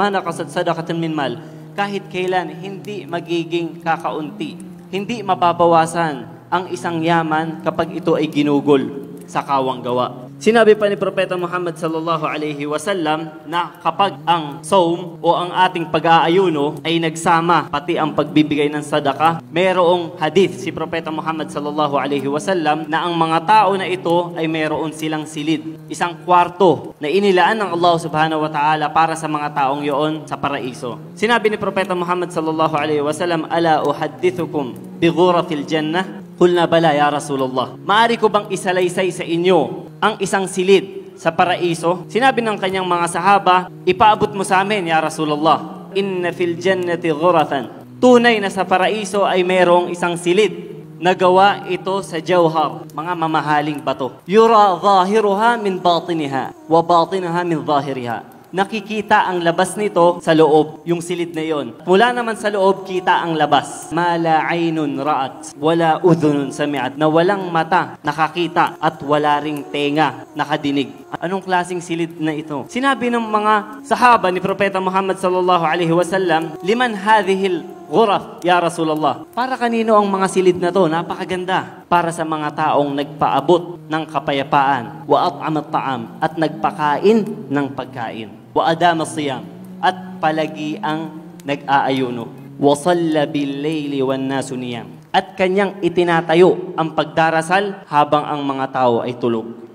mana kasad sadakatan min mal, kahit kailan hindi magiging kakaunti, hindi mababawasan ang isang yaman kapag ito ay ginugol sa kawang gawa. Sinabi pa ni Propeta Muhammad sallallahu alaihi wasallam na kapag ang saum o ang ating pag-aayuno ay nagsama pati ang pagbibigay ng sadaka, mayroong hadith si Propeta Muhammad sallallahu alaihi wasallam na ang mga tao na ito ay mayroon silang silid, isang kwarto na inilaan ng Allah subhanahu wa ta'ala para sa mga taong yon sa paraiso. Sinabi ni Propeta Muhammad sallallahu alaihi wasallam, "Ala uhaddithukum bi ghuratil jannah?" Kulna bala ya Rasulullah. Maari ko bang isalaysay sa inyo ang isang silid sa paraiso, sinabi ng kanyang mga sahaba, ipaabot mo sa amin, Ya Rasulullah. Inna fil jannati ghurafan. Tunay na sa paraiso ay mayroong isang silid. Nagawa ito sa jawhar, mga mamahaling bato. Yura zahiruha min batiniha, wa batiniha min zahiriha nakikita ang labas nito sa loob, yung silid na yon. Mula naman sa loob, kita ang labas. Mala aynun raat, wala udhunun samiat, na walang mata nakakita at wala ring tenga nakadinig. Anong klasing silid na ito? Sinabi ng mga sahaba ni Propeta Muhammad sallallahu alaihi wasallam, liman hadhil Ghuraf, Ya Rasulullah. Para kanino ang mga silid na to? Napakaganda. Para sa mga taong nagpaabot ng kapayapaan, wa at'am at nagpakain ng pagkain wa adama siyam at palagi ang nag-aayuno. wa Wasalla bil-layli wan nasu niyam. At kanyang itinatayo ang pagdarasal habang ang mga tao ay tulog.